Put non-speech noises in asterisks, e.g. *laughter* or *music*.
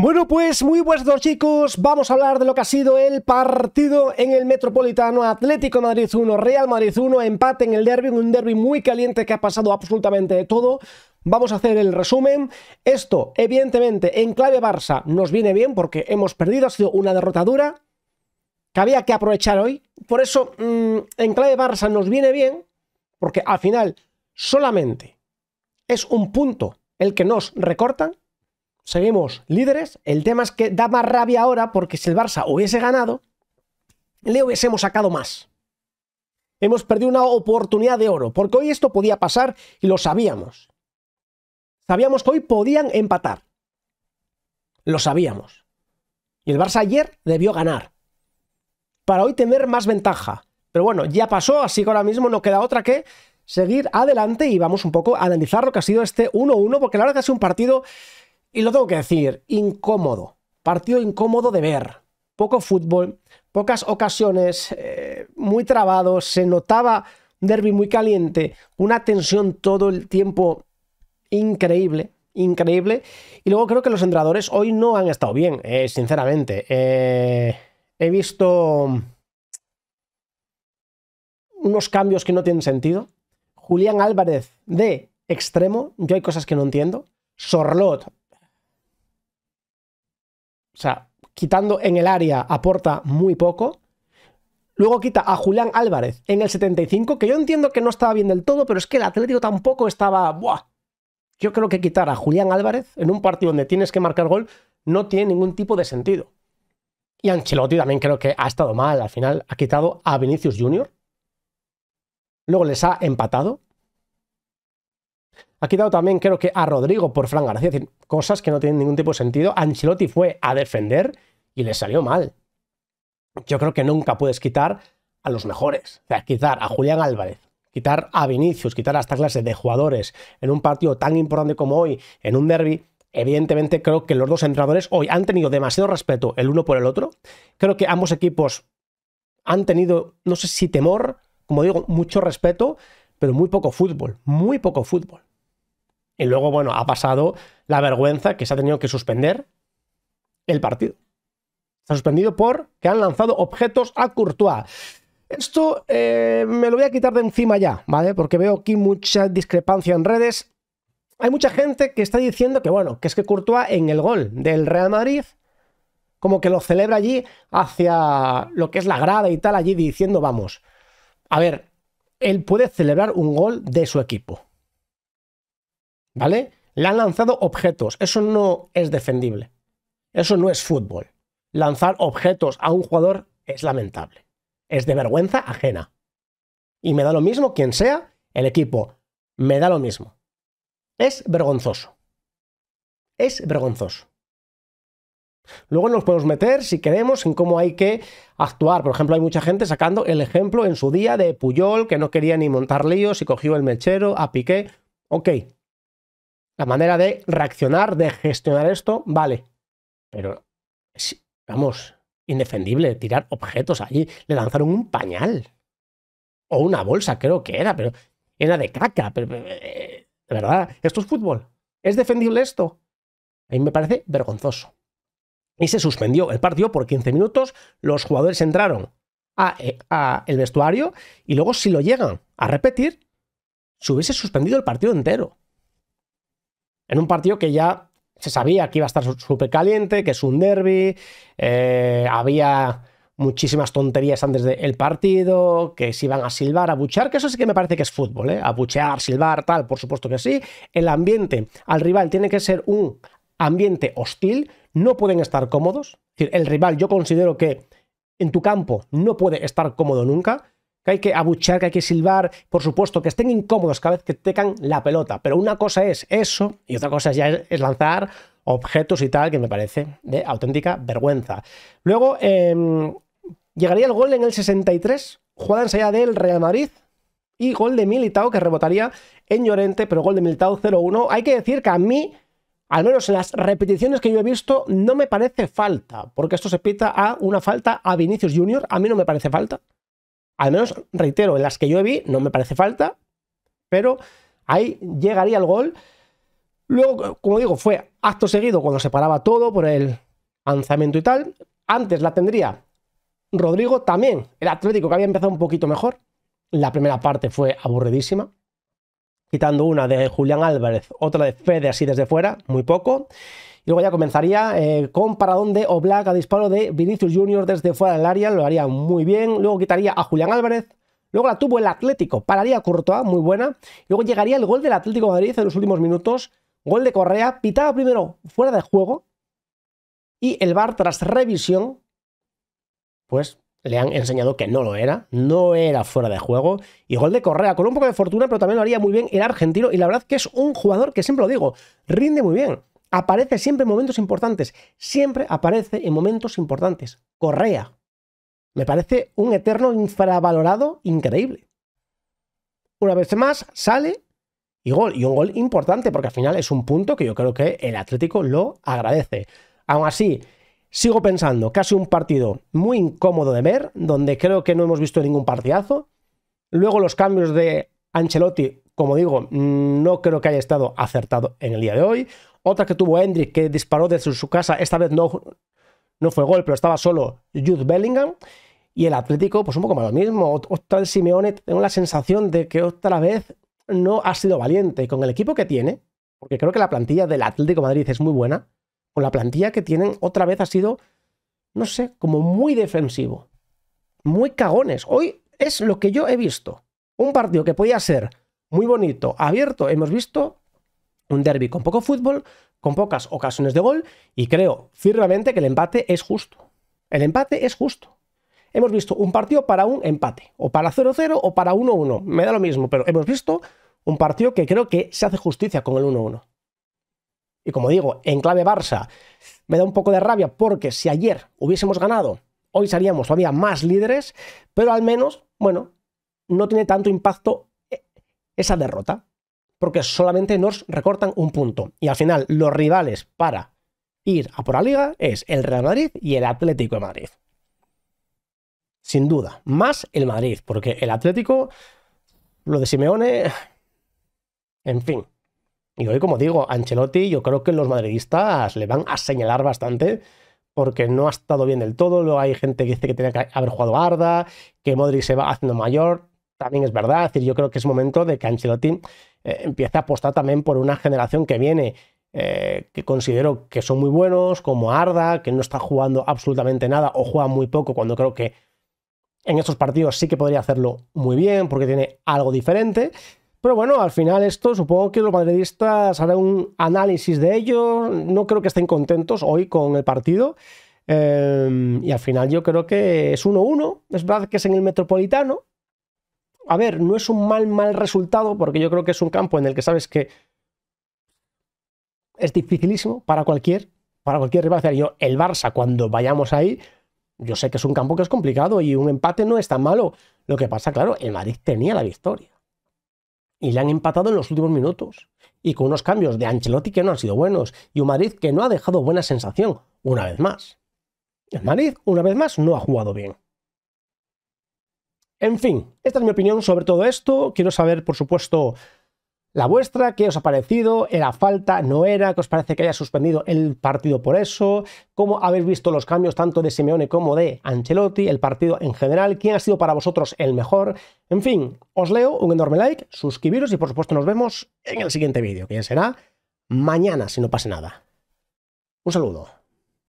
Bueno, pues muy buenos chicos, vamos a hablar de lo que ha sido el partido en el Metropolitano Atlético Madrid 1, Real Madrid 1, empate en el derby, un derby muy caliente que ha pasado absolutamente de todo. Vamos a hacer el resumen. Esto, evidentemente, en clave Barça nos viene bien porque hemos perdido, ha sido una derrotadura que había que aprovechar hoy. Por eso, mm, en clave Barça nos viene bien porque al final solamente es un punto el que nos recortan seguimos líderes. El tema es que da más rabia ahora porque si el Barça hubiese ganado, le hubiésemos sacado más. Hemos perdido una oportunidad de oro, porque hoy esto podía pasar y lo sabíamos. Sabíamos que hoy podían empatar. Lo sabíamos. Y el Barça ayer debió ganar. Para hoy tener más ventaja. Pero bueno, ya pasó, así que ahora mismo no queda otra que seguir adelante y vamos un poco a analizar lo que ha sido este 1-1, porque la verdad que ha sido un partido y lo tengo que decir, incómodo. Partido incómodo de ver. Poco fútbol, pocas ocasiones, eh, muy trabado, se notaba un derby muy caliente, una tensión todo el tiempo increíble, increíble. Y luego creo que los entrenadores hoy no han estado bien, eh, sinceramente. Eh, he visto unos cambios que no tienen sentido. Julián Álvarez de extremo, yo hay cosas que no entiendo. Sorlot o sea, quitando en el área aporta muy poco. Luego quita a Julián Álvarez en el 75, que yo entiendo que no estaba bien del todo, pero es que el Atlético tampoco estaba... ¡Buah! Yo creo que quitar a Julián Álvarez en un partido donde tienes que marcar gol no tiene ningún tipo de sentido. Y Ancelotti también creo que ha estado mal. Al final ha quitado a Vinicius Jr. Luego les ha empatado. Ha quitado también, creo que, a Rodrigo por Fran García. decir, cosas que no tienen ningún tipo de sentido. Ancelotti fue a defender y le salió mal. Yo creo que nunca puedes quitar a los mejores. O sea, quitar a Julián Álvarez, quitar a Vinicius, quitar a esta clase de jugadores en un partido tan importante como hoy, en un derby. Evidentemente, creo que los dos entrenadores hoy han tenido demasiado respeto el uno por el otro. Creo que ambos equipos han tenido, no sé si temor, como digo, mucho respeto, pero muy poco fútbol. Muy poco fútbol. Y luego, bueno, ha pasado la vergüenza que se ha tenido que suspender el partido. Está suspendido por que han lanzado objetos a Courtois. Esto eh, me lo voy a quitar de encima ya, ¿vale? Porque veo aquí mucha discrepancia en redes. Hay mucha gente que está diciendo que, bueno, que es que Courtois en el gol del Real Madrid, como que lo celebra allí hacia lo que es la grada y tal, allí diciendo, vamos. A ver, él puede celebrar un gol de su equipo. ¿vale? Le han lanzado objetos. Eso no es defendible. Eso no es fútbol. Lanzar objetos a un jugador es lamentable. Es de vergüenza ajena. Y me da lo mismo quien sea el equipo. Me da lo mismo. Es vergonzoso. Es vergonzoso. Luego nos podemos meter, si queremos, en cómo hay que actuar. Por ejemplo, hay mucha gente sacando el ejemplo en su día de Puyol, que no quería ni montar líos y cogió el mechero a Piqué. Ok, la manera de reaccionar, de gestionar esto, vale. Pero es, vamos, indefendible tirar objetos allí. Le lanzaron un pañal. O una bolsa, creo que era, pero era de caca. Pero, eh, de verdad, esto es fútbol. ¿Es defendible esto? A mí me parece vergonzoso. Y se suspendió el partido por 15 minutos. Los jugadores entraron eh, a, el vestuario y luego si lo llegan a repetir, se hubiese suspendido el partido entero. En un partido que ya se sabía que iba a estar súper caliente, que es un derby, eh, había muchísimas tonterías antes del partido, que se iban a silbar, a buchar, que eso sí que me parece que es fútbol, ¿eh? A buchear, silbar, tal, por supuesto que sí. El ambiente al rival tiene que ser un ambiente hostil, no pueden estar cómodos. Es decir, el rival yo considero que en tu campo no puede estar cómodo nunca que hay que abuchear, que hay que silbar, por supuesto, que estén incómodos cada vez que tecan la pelota. Pero una cosa es eso y otra cosa ya es lanzar objetos y tal, que me parece de auténtica vergüenza. Luego, em, llegaría el gol en el 63, jugada ensayada del Real Madrid, y gol de Militao que rebotaría en Llorente, pero gol de Militao 0-1. Hay que decir que a mí, al menos en las repeticiones que yo he visto, no me parece falta, porque esto se pita a una falta a Vinicius Junior, a mí no me parece falta. Al menos, reitero, en las que yo vi, no me parece falta, pero ahí llegaría el gol. Luego, como digo, fue acto seguido cuando se paraba todo por el lanzamiento y tal. Antes la tendría Rodrigo también, el Atlético que había empezado un poquito mejor. La primera parte fue aburridísima, quitando una de Julián Álvarez, otra de Fede así desde fuera, muy poco luego ya comenzaría eh, con paradón de Oblak a disparo de Vinicius Jr. desde fuera del área, lo haría muy bien. Luego quitaría a Julián Álvarez. Luego la tuvo el Atlético, pararía Courtois, muy buena. Luego llegaría el gol del Atlético Madrid en los últimos minutos. Gol de Correa, pitaba primero fuera de juego. Y el VAR, tras revisión, pues le han enseñado que no lo era, no era fuera de juego. Y gol de Correa, con un poco de fortuna, pero también lo haría muy bien el argentino. Y la verdad que es un jugador que siempre lo digo, rinde muy bien. Aparece siempre en momentos importantes. Siempre aparece en momentos importantes. Correa. Me parece un eterno infravalorado increíble. Una vez más, sale y gol. Y un gol importante porque al final es un punto que yo creo que el Atlético lo agradece. Aún así, sigo pensando, casi un partido muy incómodo de ver, donde creo que no hemos visto ningún partidazo. Luego los cambios de Ancelotti como digo, mm, no creo que haya estado acertado en el día de hoy. Otra que tuvo Hendrick, que disparó desde su casa, esta vez no, no fue gol, pero estaba solo Jude Bellingham. Y el Atlético, pues un poco más lo mismo. Otra Simeone, tengo la sensación de que otra vez no ha sido valiente. Y con el equipo que tiene, porque creo que la plantilla del Atlético Madrid es muy buena, con la plantilla que tienen, otra vez ha sido, no sé, como muy defensivo. Muy cagones. Hoy es lo que yo he visto. Un partido que podía ser muy bonito, abierto. Hemos visto un derby con poco fútbol, con pocas ocasiones de gol y creo firmemente que el empate es justo. El empate es justo. Hemos visto un partido para un empate, o para 0-0 o para 1-1, me da lo mismo, pero hemos visto un partido que creo que se hace justicia con el 1-1. Y como digo, en clave Barça, me da un poco de rabia porque si ayer hubiésemos ganado, hoy seríamos todavía más líderes, pero al menos, bueno, no tiene tanto impacto esa derrota, porque solamente nos recortan un punto. Y al final, los rivales para ir a por la liga es el Real Madrid y el Atlético de Madrid. Sin duda, más el Madrid, porque el Atlético, lo de Simeone, *sighs* en fin. Y hoy, como digo, Ancelotti, yo creo que los madridistas le van a señalar bastante porque no ha estado bien del todo. Luego hay gente que dice que tenía que haber jugado Arda, que Modric se va haciendo mayor también es verdad. Es decir, yo creo que es momento de que Ancelotti eh, empiece a apostar también por una generación que viene. Eh, que considero que son muy buenos, como Arda, que no está jugando absolutamente nada o juega muy poco cuando creo que en estos partidos sí que podría hacerlo muy bien porque tiene algo diferente. Pero bueno, al final esto supongo que los madridistas harán un análisis de ello. No creo que estén contentos hoy con el partido. Em, y al final yo creo que es 1-1. Es verdad que es en el Metropolitano, a ver, no es un mal, mal resultado, porque yo creo que es un campo en el que sabes que es dificilísimo para cualquier, para cualquier rival. Yo, el Barça, cuando vayamos ahí, yo sé que es un campo que es complicado y un empate no es tan malo. Lo que pasa, claro, el Madrid tenía la victoria. Y le han empatado en los últimos minutos. Y con unos cambios de Ancelotti que no han sido buenos. Y un Madrid que no ha dejado buena sensación, una vez más. El Madrid, una vez más, no ha jugado bien. En fin, esta es mi opinión sobre todo esto. Quiero saber, por supuesto, la vuestra, qué os ha parecido, era falta, no era, qué os parece que haya suspendido el partido por eso, cómo habéis visto los cambios tanto de Simeone como de Ancelotti, el partido en general, quién ha sido para vosotros el mejor. En fin, os leo, un enorme like, suscribiros y por supuesto nos vemos en el siguiente vídeo, que ya será mañana si no pase nada. Un saludo.